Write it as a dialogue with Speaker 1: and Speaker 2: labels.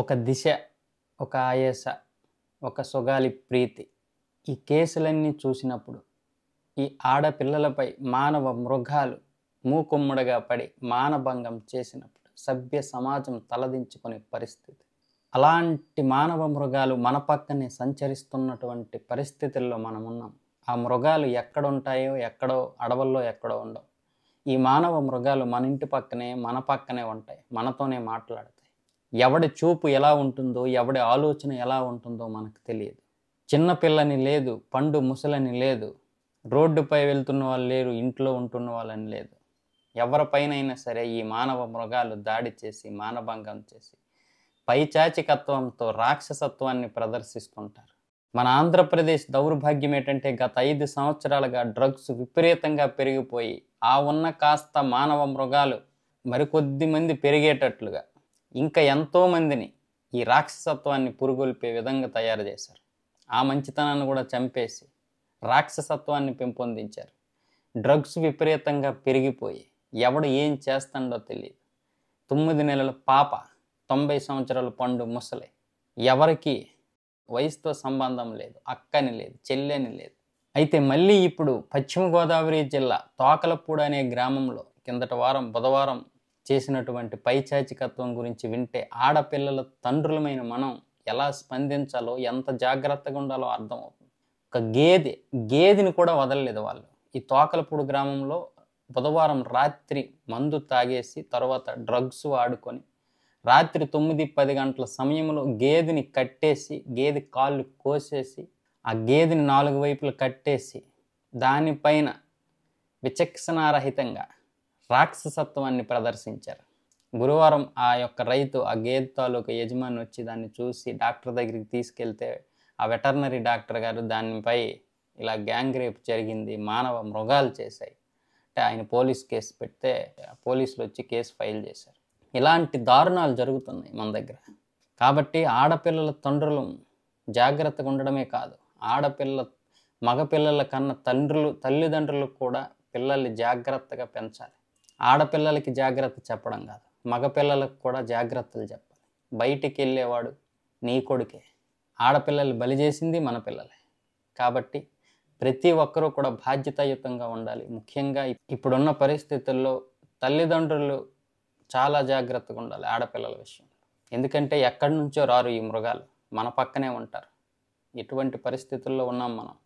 Speaker 1: ఒక దిశ ఒక ఆయాస ఒక సొగాలి ప్రీతి ఈ కేసులన్నీ చూసినప్పుడు ఈ ఆడపిల్లలపై మానవ మృగాలు మూకుమ్ముడగా పడి మానభంగం చేసినప్పుడు సభ్య సమాజం తలదించుకునే పరిస్థితి అలాంటి మానవ మృగాలు మన పక్కనే సంచరిస్తున్నటువంటి పరిస్థితుల్లో మనం ఉన్నాం ఆ మృగాలు ఎక్కడ ఉంటాయో ఎక్కడో అడవుల్లో ఎక్కడో ఉండవు ఈ మానవ మృగాలు మన ఇంటి పక్కనే మన పక్కనే ఉంటాయి మనతోనే మాట్లాడుతాయి ఎవడి చూపు ఎలా ఉంటుందో ఎవడి ఆలోచన ఎలా ఉంటుందో మనకు తెలియదు చిన్నపిల్లని లేదు పండు ముసలని లేదు రోడ్డుపై వెళ్తున్న వాళ్ళు లేరు ఇంట్లో ఉంటున్న వాళ్ళని లేదు ఎవరిపైనైనా సరే ఈ మానవ మృగాలు దాడి చేసి మానభంగం చేసి పైచాచికత్వంతో రాక్షసత్వాన్ని ప్రదర్శిస్తుంటారు మన ఆంధ్రప్రదేశ్ దౌర్భాగ్యం ఏంటంటే గత ఐదు సంవత్సరాలుగా డ్రగ్స్ విపరీతంగా పెరిగిపోయి ఆ ఉన్న కాస్త మానవ మృగాలు మరికొద్ది మంది పెరిగేటట్లుగా ఇంకా ఎంతోమందిని ఈ రాక్షసత్వాన్ని పురుగొల్పే విధంగా తయారు చేశారు ఆ మంచితనాన్ని కూడా చంపేసి రాక్షసత్వాన్ని పెంపొందించారు డ్రగ్స్ విపరీతంగా పెరిగిపోయి ఎవడు ఏం చేస్తాడో తెలియదు తొమ్మిది నెలల పాప తొంభై సంవత్సరాల పండు ముసలి ఎవరికి వయసుతో సంబంధం లేదు అక్కని లేదు చెల్లెని లేదు అయితే మళ్ళీ ఇప్పుడు పశ్చిమ గోదావరి జిల్లా తోకలపూడు అనే గ్రామంలో కిందట వారం బుధవారం చేసినటువంటి పైచాచికత్వం గురించి వింటే ఆడపిల్లల తండ్రులమైన మనం ఎలా స్పందించాలో ఎంత జాగ్రత్తగా ఉండాలో అర్థమవుతుంది ఒక గేదె గేదెని కూడా వదలలేదు వాళ్ళు ఈ తోకలపూడి గ్రామంలో బుధవారం రాత్రి మందు తాగేసి తర్వాత డ్రగ్స్ వాడుకొని రాత్రి తొమ్మిది పది గంటల సమయంలో గేదెని కట్టేసి గేదె కాళ్ళు కోసేసి ఆ గేదెని నాలుగు వైపులు కట్టేసి దానిపైన విచక్షణారహితంగా రాక్షసత్వాన్ని ప్రదర్శించారు గురువారం ఆ యొక్క రైతు ఆ గేదె తాలూకు యజమాని వచ్చి దాన్ని చూసి డాక్టర్ దగ్గరికి తీసుకెళ్తే ఆ వెటర్నరీ డాక్టర్ గారు దానిపై ఇలా గ్యాంగ్ రేప్ జరిగింది మానవ మృగాలు చేశాయి అంటే ఆయన పోలీస్ కేసు పెడితే పోలీసులు వచ్చి కేసు ఫైల్ చేశారు ఇలాంటి దారుణాలు జరుగుతున్నాయి మన దగ్గర కాబట్టి ఆడపిల్లల తండ్రులు జాగ్రత్తగా ఉండడమే కాదు ఆడపిల్ల మగపిల్లల కన్నా తండ్రులు తల్లిదండ్రులు కూడా పిల్లల్ని జాగ్రత్తగా పెంచాలి ఆడపిల్లలకి జాగ్రత్త చెప్పడం కాదు మగపిల్లలకు కూడా జాగ్రత్తలు చెప్పాలి బయటికి వెళ్ళేవాడు నీ కొడుకే ఆడపిల్లలు బలి చేసింది మన పిల్లలే కాబట్టి ప్రతి ఒక్కరూ కూడా బాధ్యతాయుతంగా ఉండాలి ముఖ్యంగా ఇప్పుడున్న పరిస్థితుల్లో తల్లిదండ్రులు చాలా జాగ్రత్తగా ఉండాలి ఆడపిల్లల విషయంలో ఎందుకంటే ఎక్కడి నుంచో రారు ఈ మృగాలు మన పక్కనే ఉంటారు ఎటువంటి పరిస్థితుల్లో ఉన్నాం మనం